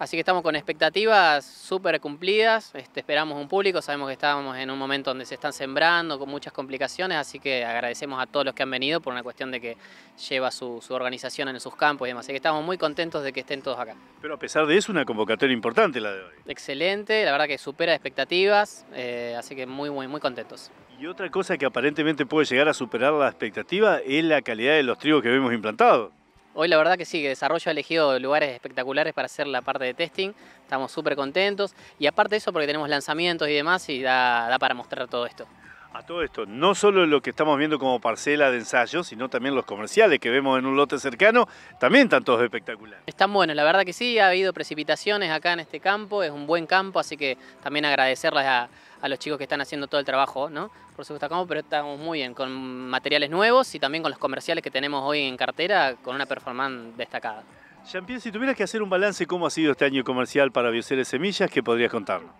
Así que estamos con expectativas súper cumplidas, este, esperamos un público, sabemos que estábamos en un momento donde se están sembrando con muchas complicaciones, así que agradecemos a todos los que han venido por una cuestión de que lleva su, organización en sus campos y demás. Así que estamos muy contentos de que estén todos acá. Pero a pesar de eso, una convocatoria importante la de hoy. Excelente, la verdad que supera expectativas, eh, así que muy, muy, muy contentos. Y otra cosa que aparentemente puede llegar a superar la expectativa es la calidad de los trigos que vemos implantado. Hoy la verdad que sí, que Desarrollo ha elegido lugares espectaculares para hacer la parte de testing. Estamos súper contentos. Y aparte de eso, porque tenemos lanzamientos y demás y da, da para mostrar todo esto. A todo esto, no solo lo que estamos viendo como parcela de ensayo, sino también los comerciales que vemos en un lote cercano, también están todos espectaculares. Están buenos, la verdad que sí, ha habido precipitaciones acá en este campo, es un buen campo, así que también agradecerles a, los chicos que están haciendo todo el trabajo, ¿no? Por supuesto, pero estamos muy bien con materiales nuevos y también con los comerciales que tenemos hoy en cartera, con una performance destacada. Jean-Pierre, si tuvieras que hacer un balance, ¿cómo ha sido este año comercial para Bioceres Semillas? ¿Qué podrías contarnos?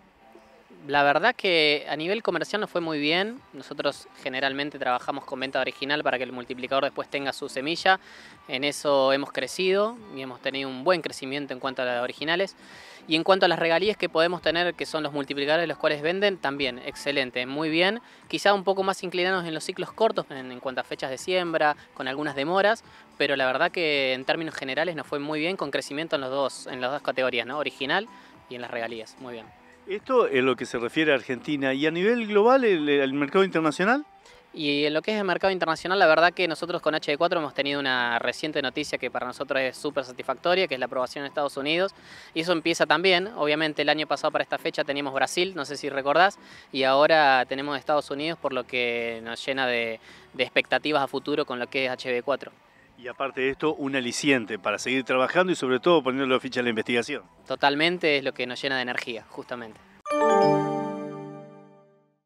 la verdad que a nivel comercial nos fue muy bien. Nosotros generalmente trabajamos con venta original para que el multiplicador después tenga su semilla. En eso hemos crecido y hemos tenido un buen crecimiento en cuanto a las originales. Y en cuanto a las regalías que podemos tener, que son los multiplicadores los cuales venden, también excelente, muy bien. Quizá un poco más inclinados en los ciclos cortos en, cuanto a fechas de siembra, con algunas demoras, pero la verdad que en términos generales nos fue muy bien con crecimiento en, los dos, en las dos categorías, ¿no? original y en las regalías. Muy bien. Esto es lo que se refiere a Argentina. ¿Y a nivel global, el, mercado internacional? Y en lo que es el mercado internacional, la verdad que nosotros con HD4 hemos tenido una reciente noticia que para nosotros es súper satisfactoria, que es la aprobación de Estados Unidos. Y eso empieza también, obviamente el año pasado para esta fecha teníamos Brasil, no sé si recordás, y ahora tenemos Estados Unidos, por lo que nos llena de, expectativas a futuro con lo que es hb 4 y aparte de esto, un aliciente para seguir trabajando y sobre todo poniendo la ficha a la investigación. Totalmente es lo que nos llena de energía, justamente.